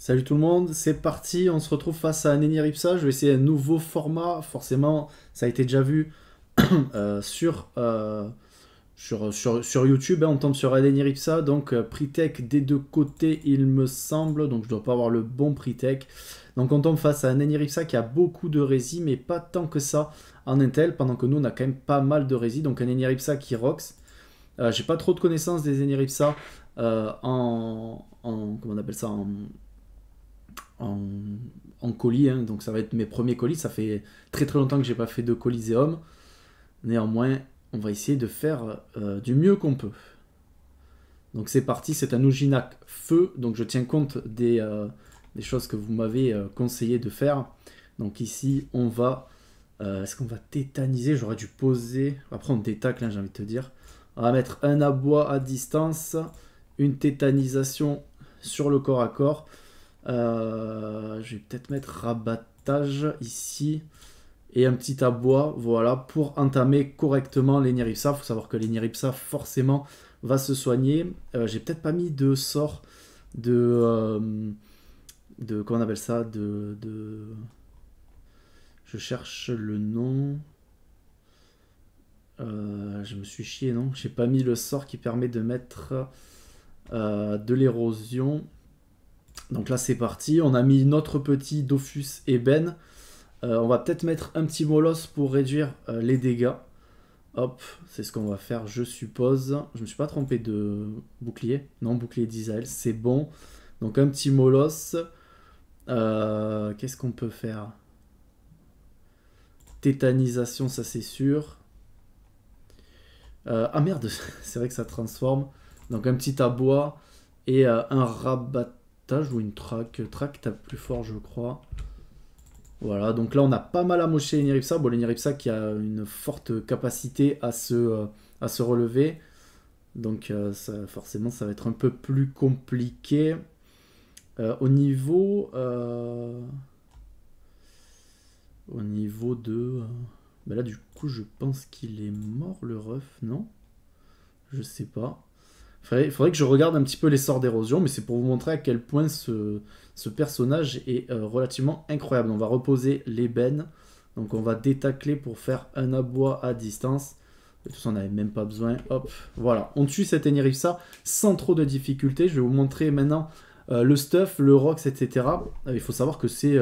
Salut tout le monde, c'est parti, on se retrouve face à un Ripsa, je vais essayer un nouveau format, forcément ça a été déjà vu euh, euh, sur, sur, sur, YouTube, hein. on tombe sur un Ripsa, donc euh, des deux côtés il me semble, donc je ne dois pas avoir le bon Pritech. Donc on tombe face à un Ripsa qui a beaucoup de rési, mais pas tant que ça en Intel, pendant que nous on a quand même pas mal de rési, donc un ripsa qui rocks. Euh, j'ai pas trop de connaissances des Eniripsa en, en, comment on appelle ça, en en, colis. Hein. donc ça va être mes premiers colis. Ça fait très très longtemps que j'ai pas fait de coliséum. Néanmoins, on va essayer de faire euh, du mieux qu'on peut. Donc c'est parti, c'est un uginak feu. Donc je tiens compte des, euh, choses que vous m'avez euh, conseillé de faire. Donc ici, on va... Est-ce qu'on va tétaniser J'aurais dû poser... Après, on détacle, là. Hein, j'ai envie de te dire. On va mettre un abois à distance, une tétanisation sur le corps à corps. Euh, je vais peut-être mettre rabattage ici et un petit abois, voilà, pour entamer correctement l'éniripsa. Il faut savoir que l'éniripsa, forcément, va se soigner. Euh, j'ai peut-être pas mis de sort de... Euh, de comment on appelle ça de, de... Je cherche le nom... je me suis chié, non J'ai pas mis le sort qui permet de mettre de l'érosion. Donc là, c'est parti. On a mis notre petit Dofus Eben. Euh, on va peut-être mettre un petit Molos pour réduire euh, les dégâts. Hop, c'est ce qu'on va faire, je suppose. Je me suis pas trompé de bouclier. Non, bouclier d'Isaël, c'est bon. Donc un petit molosse. Euh, qu'est-ce qu'on peut faire Tétanisation, ça c'est sûr. ah merde, c'est vrai que ça transforme. Donc un petit abois et un rabat ou une track Track tape plus fort, je crois. Voilà, donc là on a pas mal à les l'éniripsa. Bon, les qui a une forte capacité à se, euh, à se relever. Donc euh, ça, forcément ça va être un peu plus compliqué. Euh, au niveau... Au niveau de... Bah là du coup je pense qu'il est mort le ref, non Je sais pas. Il faudrait, que je regarde un petit peu l'essor d'érosion, mais c'est pour vous montrer à quel point ce, personnage est euh, relativement incroyable. On va reposer l'ébène, donc on va détacler pour faire un aboi à distance. De toute façon, on n'avait même pas besoin. Hop, voilà, on tue cet énergie sans trop de difficultés. Je vais vous montrer maintenant euh, le stuff, le rocks, etc. Euh, il faut savoir que c'est...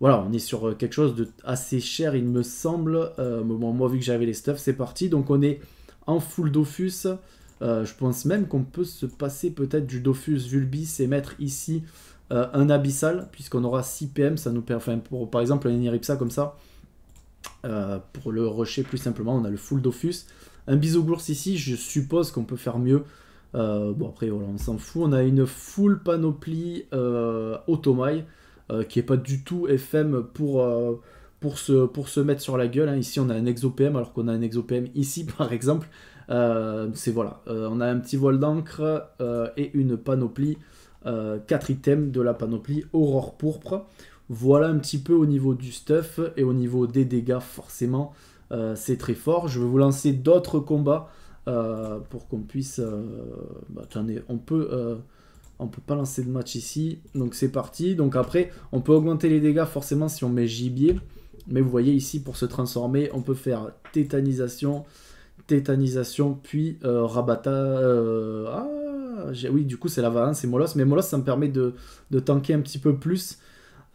voilà, on est sur quelque chose de assez cher, il me semble. Bon, moi, vu que j'avais les stuffs, c'est parti. Donc on est en full Dofus. Euh, je pense même qu'on peut se passer peut-être du Dofus Vulbis et mettre ici euh, un Abyssal, puisqu'on aura 6 PM, ça nous permet, par exemple un Iniripsa comme ça, euh, pour le rocher plus simplement, on a le full Dofus. Un Bisogours ici, je suppose qu'on peut faire mieux. bon après on s'en fout, on a une full panoplie Automail qui n'est pas du tout FM pour... pour se, pour se mettre sur la gueule, hein. ici on a un exopm alors qu'on a un exopm ici par exemple, euh, c'est voilà, euh, on a un petit voile d'encre euh, et une panoplie, 4 items de la panoplie Aurore Pourpre. Voilà un petit peu au niveau du stuff et au niveau des dégâts, forcément, c'est très fort. Je vais vous lancer d'autres combats pour qu'on puisse... Bah, attendez, on peut... on peut pas lancer de match ici, donc c'est parti. Donc après, on peut augmenter les dégâts forcément si on met gibier. Mais vous voyez ici, pour se transformer, on peut faire tétanisation, tétanisation, puis euh, rabatta rabata. Euh, ah, oui, du coup, c'est la valence c'est Molos. Mais Molos, ça me permet de, tanker un petit peu plus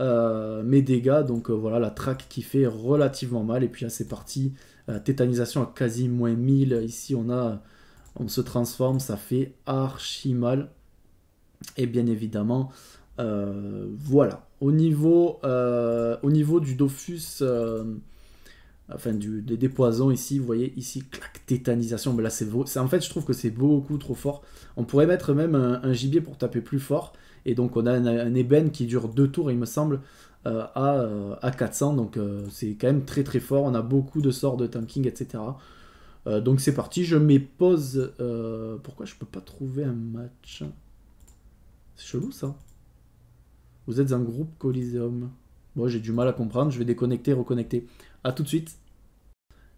euh, mes dégâts. Donc voilà, la traque qui fait relativement mal. Et puis là, c'est parti. tétanisation à quasi moins 1000. Ici, on a. On se transforme, ça fait archi mal. Et bien évidemment, voilà. Au niveau, au niveau du Dofus enfin du, des, poisons ici, vous voyez ici, clac, tétanisation, mais là c'est en fait je trouve que c'est beaucoup trop fort, on pourrait mettre même un, gibier pour taper plus fort, et donc on a un, ébène qui dure deux tours il me semble, euh, à, 400, euh, donc euh, c'est quand même très très fort, on a beaucoup de sorts de tanking, etc. donc c'est parti, je mets pause, pourquoi je peux pas trouver un match C'est chelou ça Vous êtes un groupe Coliseum Moi j'ai du mal à comprendre, je vais déconnecter, reconnecter à tout de suite.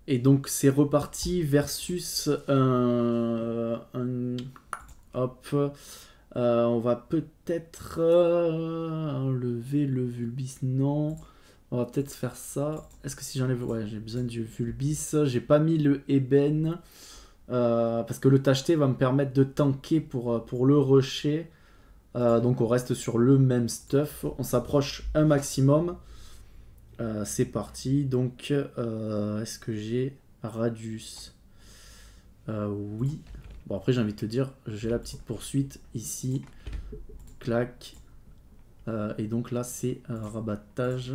Et donc c'est reparti versus euh, un... hop. Euh, on va peut-être euh, enlever le vulbis. Non. On va peut-être faire ça. Est-ce que si j'enlève... Ouais, j'ai besoin du vulbis. J'ai pas mis le ébène. parce que le tacheté va me permettre de tanker pour, pour le rusher. donc on reste sur le même stuff. On s'approche un maximum. Euh, c'est parti. Donc, euh, est-ce que j'ai Radius euh, Oui. Bon, après, j'ai envie de te dire, j'ai la petite poursuite ici. Clac. et donc là, c'est un rabattage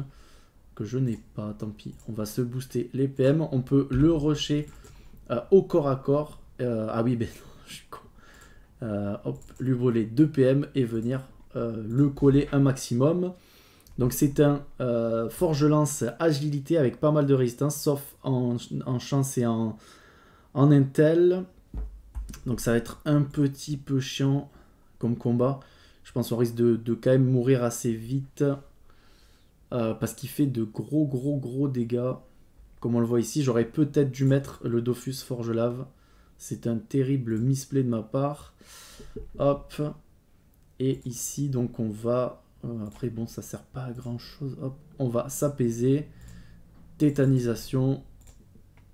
que je n'ai pas. Tant pis. On va se booster les PM. On peut le rusher au corps à corps. ah oui, ben non, je suis con. hop, lui voler 2 PM et venir le coller un maximum. Donc c'est un euh, forge-lance agilité avec pas mal de résistance, sauf en, chance et en, en, intel. Donc ça va être un petit peu chiant comme combat. Je pense qu'on risque de, quand même mourir assez vite. Euh, parce qu'il fait de gros gros gros dégâts. Comme on le voit ici, j'aurais peut-être dû mettre le Dofus Forge Lave. C'est un terrible misplay de ma part. Hop. Et ici, donc on va euh, après, bon, ça sert pas à grand chose. on va s'apaiser. Tétanisation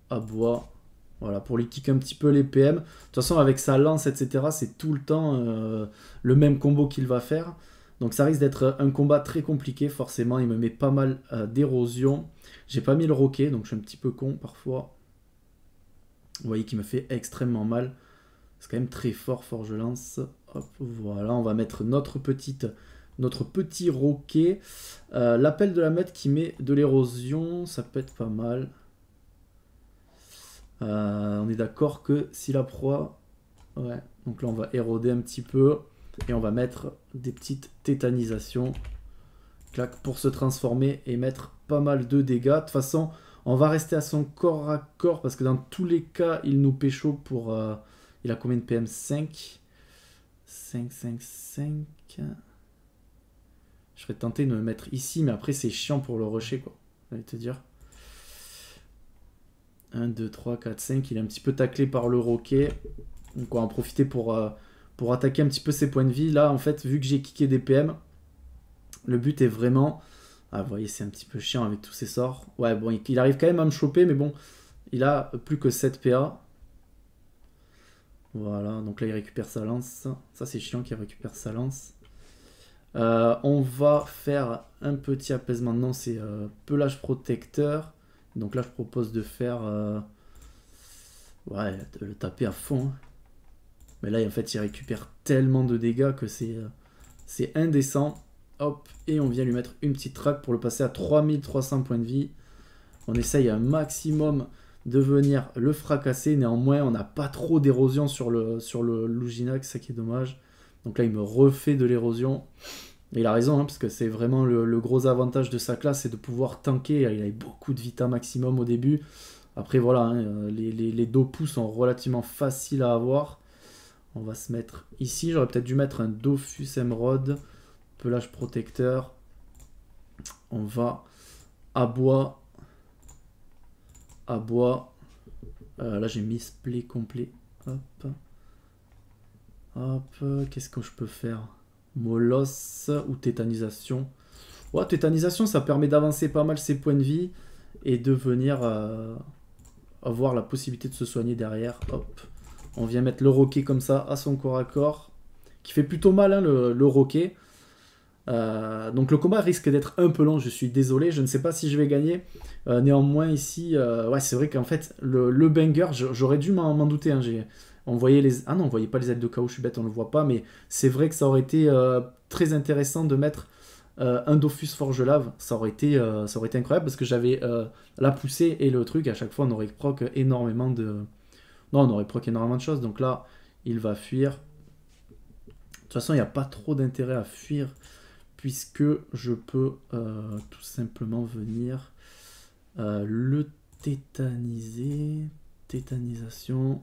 à bois. Voilà, pour lui un petit peu les PM. De toute façon, avec sa lance, etc., c'est tout le temps euh, le même combo qu'il va faire. Donc ça risque d'être un combat très compliqué, forcément. Il me met pas mal d'érosion. J'ai pas mis le roquet, donc je suis un petit peu con parfois. Vous voyez qu'il me fait extrêmement mal. C'est quand même très fort, Forge Lance. Hop, voilà, on va mettre notre petite notre petit roquet. Euh, l'appel de la maître qui met de l'érosion, ça peut être pas mal. Euh, on est d'accord que si la proie... Ouais, donc là on va éroder un petit peu et on va mettre des petites tétanisations. Clac pour se transformer et mettre pas mal de dégâts. De toute façon, on va rester à son corps à corps parce que dans tous les cas, il nous pécho pour... Euh, il a combien de PM 5 5, 5, 5... Je serais tenté de me mettre ici, mais après, c'est chiant pour le rocher, quoi. J'allais te dire. 1, 2, 3, 4, 5. Il est un petit peu taclé par le roquet. Donc, on va en profiter pour, euh, pour attaquer un petit peu ses points de vie. Là, en fait, vu que j'ai kické des PM, le but est vraiment... Ah, vous voyez, c'est un petit peu chiant avec tous ses sorts. Ouais, bon, il, il arrive quand même à me choper, mais bon, il a plus que 7 PA. Voilà, donc là, il récupère sa lance. Ça, c'est chiant qu'il récupère sa lance. Euh, on va faire un petit apaisement. maintenant. c'est euh, pelage protecteur. Donc là, je propose de faire... Euh, ouais, de le taper à fond. Hein. Mais là, en fait, il récupère tellement de dégâts que c'est c'est indécent. Hop, et on vient lui mettre une petite traque pour le passer à 3300 points de vie. On essaye un maximum de venir le fracasser. Néanmoins, on n'a pas trop d'érosion sur le, sur le Luginac, ça qui est dommage. Donc là, il me refait de l'érosion. Et il a raison, hein, parce que c'est vraiment le, gros avantage de sa classe, c'est de pouvoir tanker. Il avait beaucoup de vita maximum au début. Après, voilà, hein, euh, les, dos sont relativement faciles à avoir. On va se mettre ici. J'aurais peut-être dû mettre un Dofus Emerald, pelage protecteur. On va à bois. À bois. Euh, là, j'ai mis play complet. Hop. Hop, qu'est-ce que je peux faire Molos ou tétanisation Ouais, tétanisation, ça permet d'avancer pas mal ses points de vie et de venir euh, avoir la possibilité de se soigner derrière. Hop, on vient mettre le roquet comme ça à son corps à corps, qui fait plutôt mal hein, le, roquet. Euh, donc le combat risque d'être un peu long, je suis désolé, je ne sais pas si je vais gagner. Euh, néanmoins ici, ouais c'est vrai qu'en fait le, banger, j'aurais dû m'en douter, hein, j'ai on voyait les... Ah non, on voyait pas les ailes de chaos, je suis bête, on ne le voit pas, mais c'est vrai que ça aurait été euh, très intéressant de mettre euh, un Dofus forge ça aurait été, euh, ça aurait été incroyable parce que j'avais la poussée et le truc, à chaque fois on aurait proc énormément de... Non, on aurait proc énormément de choses, donc là, il va fuir. De toute façon, il n'y a pas trop d'intérêt à fuir puisque je peux tout simplement venir le tétaniser, tétanisation,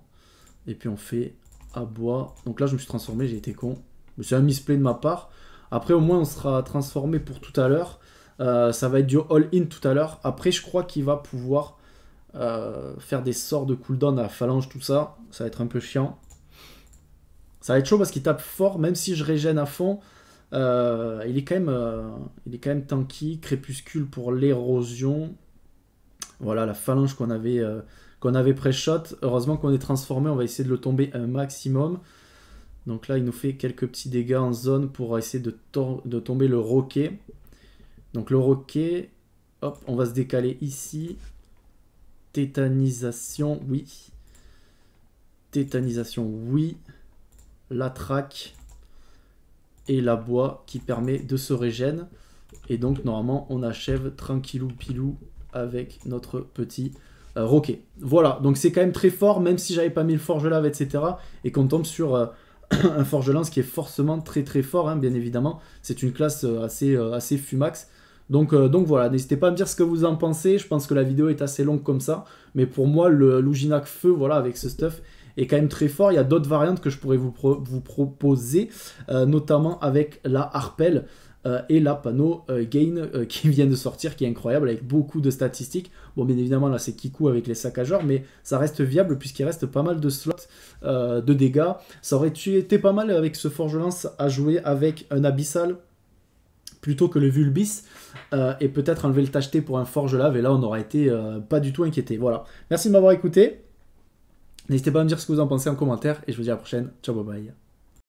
et puis on fait abois. Donc là, je me suis transformé, j'ai été con. c'est un misplay de ma part. Après, au moins, on sera transformé pour tout à l'heure. Euh, ça va être du all-in tout à l'heure. Après, je crois qu'il va pouvoir euh, faire des sorts de cooldown à la phalange, tout ça. Ça va être un peu chiant. Ça va être chaud parce qu'il tape fort, même si je régène à fond. Euh, il, est quand même, il est quand même tanky. Crépuscule pour l'érosion. Voilà, la phalange qu'on avait qu'on avait pré-shot. Heureusement qu'on est transformé, on va essayer de le tomber un maximum. Donc là, il nous fait quelques petits dégâts en zone pour essayer de, de tomber le roquet. Donc le roquet, hop, on va se décaler ici. Tétanisation, oui. Tétanisation, oui. La traque et la bois qui permet de se régénérer. Et donc normalement, on achève tranquillou pilou avec notre petit euh, Voilà, donc c'est quand même très fort, même si j'avais pas mis le forge lave, etc. Et qu'on tombe sur euh, un forge lance qui est forcément très très fort, hein, bien évidemment. C'est une classe euh, assez, euh, assez fumax. Donc, donc voilà, n'hésitez pas à me dire ce que vous en pensez. Je pense que la vidéo est assez longue comme ça. Mais pour moi, le Feu, voilà, avec ce stuff, est quand même très fort. Il y a d'autres variantes que je pourrais vous, vous proposer, notamment avec la Harpelle. Euh, et là, panneau gain euh, qui vient de sortir, qui est incroyable, avec beaucoup de statistiques. Bon, bien évidemment, là, c'est Kiku avec les saccageurs, mais ça reste viable puisqu'il reste pas mal de slots euh, de dégâts. Ça aurait été pas mal avec ce Forge-Lance à jouer avec un Abyssal plutôt que le Vulbis, et peut-être enlever le tacheté pour un Forge-Lave, et là, on aurait été pas du tout inquiété. Voilà. Merci de m'avoir écouté. N'hésitez pas à me dire ce que vous en pensez en commentaire, et je vous dis à la prochaine. Ciao, bye bye.